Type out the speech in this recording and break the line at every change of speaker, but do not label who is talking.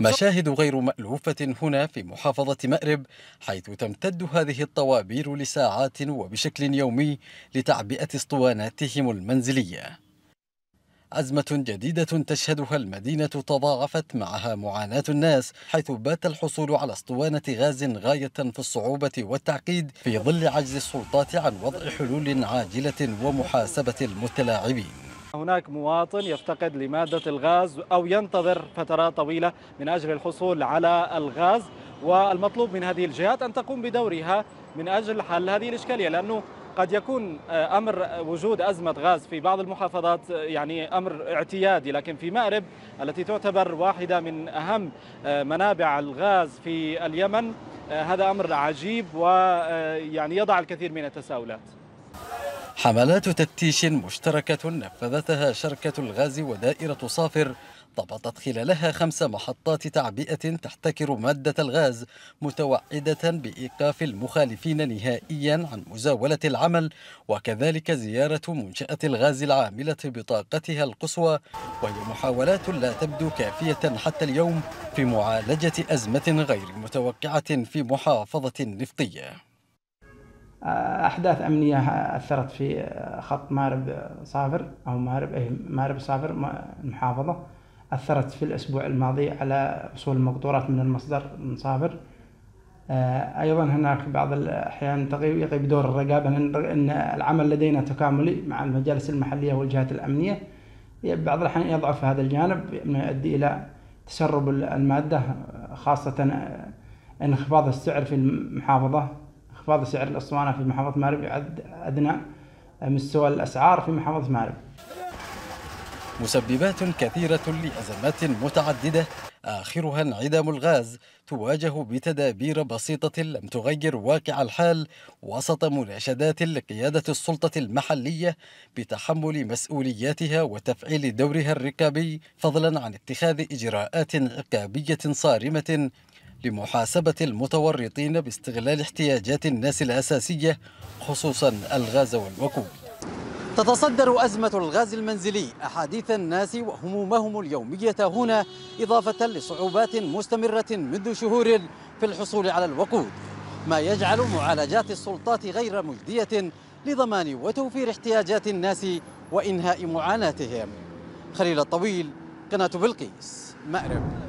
مشاهد غير مألوفة هنا في محافظة مأرب حيث تمتد هذه الطوابير لساعات وبشكل يومي لتعبئة اسطواناتهم المنزلية أزمة جديدة تشهدها المدينة تضاعفت معها معاناة الناس حيث بات الحصول على اسطوانة غاز غاية في الصعوبة والتعقيد في ظل عجز السلطات عن وضع حلول عاجلة ومحاسبة المتلاعبين
هناك مواطن يفتقد لمادة الغاز أو ينتظر فترات طويلة من أجل الحصول على الغاز والمطلوب من هذه الجهات أن تقوم بدورها من أجل حل هذه الإشكالية لأنه قد يكون آه، امر وجود ازمه غاز في بعض المحافظات آه، يعني امر اعتيادي لكن في مأرب التي تعتبر واحده من اهم آه، منابع الغاز في اليمن هذا امر عجيب ويعني يضع الكثير من التساؤلات
حملات تفتيش مشتركة نفذتها شركة الغاز ودائرة صافر ضبطت خلالها خمس محطات تعبئة تحتكر مادة الغاز متوعدة بإيقاف المخالفين نهائيا عن مزاولة العمل وكذلك زيارة منشأة الغاز العاملة بطاقتها القصوى وهي محاولات لا تبدو كافية حتى اليوم في معالجة أزمة غير متوقعة في محافظة نفطية
احداث امنيه اثرت في خط مارب صافر او مارب اي مارب صافر المحافظه اثرت في الاسبوع الماضي على وصول المقطورات من المصدر من صافر آه، ايضا هناك بعض الاحيان يغيب دور الرقابه ان العمل لدينا تكاملي مع المجالس المحليه والجهات الامنيه بعض الاحيان يضعف هذا الجانب ما يؤدي الى تسرب الماده خاصه آه، انخفاض السعر في المحافظه انخفاض سعر الأسطوانة في محافظة مأرب أدنى مستوى الأسعار في محافظة مأرب مسببات كثيرة لأزمات متعددة
آخرها انعدام الغاز تواجه بتدابير بسيطة لم تغير واقع الحال وسط مناشدات لقيادة السلطة المحلية بتحمل مسؤولياتها وتفعيل دورها الرقابي فضلا عن اتخاذ إجراءات عقابية صارمة لمحاسبة المتورطين باستغلال احتياجات الناس الأساسية خصوصا الغاز والوقود تتصدر أزمة الغاز المنزلي أحاديث الناس وهمومهم اليومية هنا إضافة لصعوبات مستمرة منذ شهور في الحصول على الوقود ما يجعل معالجات السلطات غير مجدية لضمان وتوفير احتياجات الناس وإنهاء معاناتهم خليل الطويل قناة بلقيس مأرب